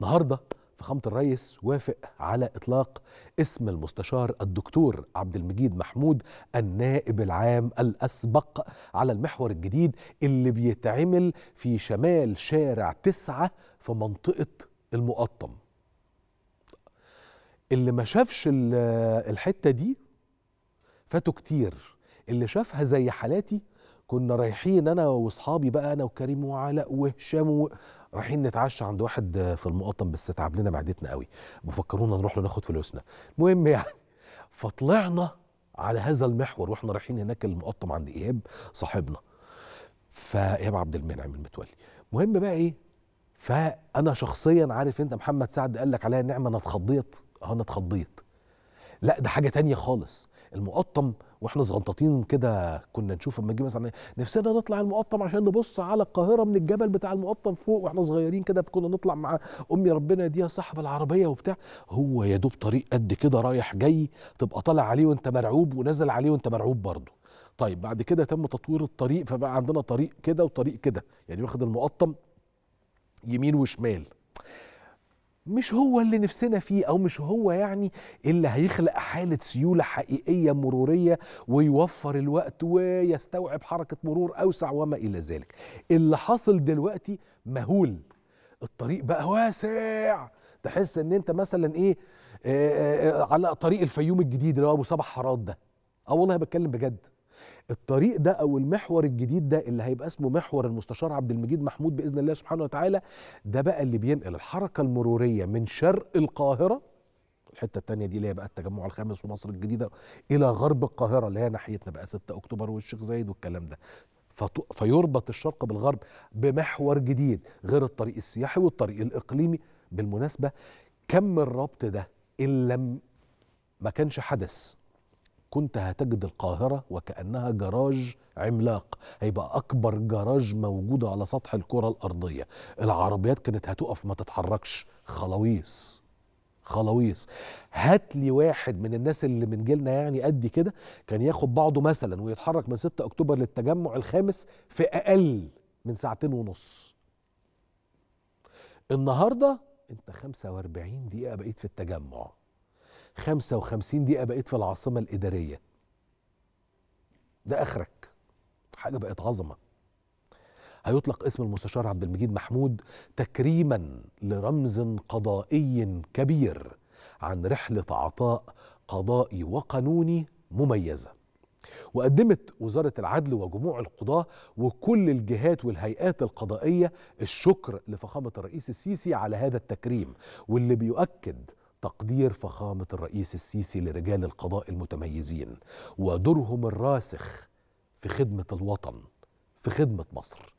النهارده فخامة الرئيس وافق على إطلاق اسم المستشار الدكتور عبد المجيد محمود النائب العام الأسبق على المحور الجديد اللي بيتعمل في شمال شارع تسعة في منطقة المقطم اللي ما شافش الحتة دي فاتوا كتير اللي شافها زي حالاتي كنا رايحين انا واصحابي بقى انا وكريم وعلاء وهشام رايحين نتعشى عند واحد في المقطم بس تعب لنا معدتنا قوي مفكرونا نروح له ناخد فلوسنا المهم يعني فطلعنا على هذا المحور واحنا رايحين هناك المقطم عند ايهاب صاحبنا فايهاب عبد المنعم المتولي المهم بقى ايه فانا شخصيا عارف انت محمد سعد قال لك عليا نعمه انا اتخضيت اه انا اتخضيت لا ده حاجه تانية خالص المقطم واحنا صغنططين كده كنا نشوف اما نجي مثلا نفسنا نطلع المقطم عشان نبص على القاهره من الجبل بتاع المقطم فوق واحنا صغيرين كده كنا نطلع مع امي ربنا يديها صاحب العربيه وبتاع هو يا دوب طريق قد كده رايح جاي تبقى طالع عليه وانت مرعوب ونزل عليه وانت مرعوب برضه طيب بعد كده تم تطوير الطريق فبقى عندنا طريق كده وطريق كده يعني واخد المقطم يمين وشمال مش هو اللي نفسنا فيه او مش هو يعني اللي هيخلق حاله سيوله حقيقيه مروريه ويوفر الوقت ويستوعب حركه مرور اوسع وما الى ذلك اللي حاصل دلوقتي مهول الطريق بقى واسع تحس ان انت مثلا ايه آآ آه، آآ آه، آه، على طريق الفيوم الجديد اللي هو ابو صباح حراد ده اه والله بتكلم بجد الطريق ده او المحور الجديد ده اللي هيبقى اسمه محور المستشار عبد المجيد محمود باذن الله سبحانه وتعالى ده بقى اللي بينقل الحركه المروريه من شرق القاهره الحته الثانيه دي اللي هي بقى التجمع الخامس ومصر الجديده الى غرب القاهره اللي هي ناحيتنا بقى 6 اكتوبر والشيخ زايد والكلام ده فيربط الشرق بالغرب بمحور جديد غير الطريق السياحي والطريق الاقليمي بالمناسبه كم الربط ده ان لم ما كانش حدث كنت هتجد القاهرة وكأنها جراج عملاق هيبقى أكبر جراج موجودة على سطح الكرة الأرضية العربيات كانت هتقف ما تتحركش خلاويص خلاويص هات لي واحد من الناس اللي من جيلنا يعني قد كده كان ياخد بعضه مثلا ويتحرك من 6 اكتوبر للتجمع الخامس في اقل من ساعتين ونص النهارده انت 45 دقيقه بقيت في التجمع 55 دقيقة بقيت في العاصمة الإدارية ده آخرك حاجة بقت عظمة هيطلق اسم المستشار عبد المجيد محمود تكريما لرمز قضائي كبير عن رحلة عطاء قضائي وقانوني مميزة وقدمت وزارة العدل وجموع القضاة وكل الجهات والهيئات القضائية الشكر لفخامة الرئيس السيسي على هذا التكريم واللي بيؤكد تقدير فخامة الرئيس السيسي لرجال القضاء المتميزين ودورهم الراسخ في خدمة الوطن في خدمة مصر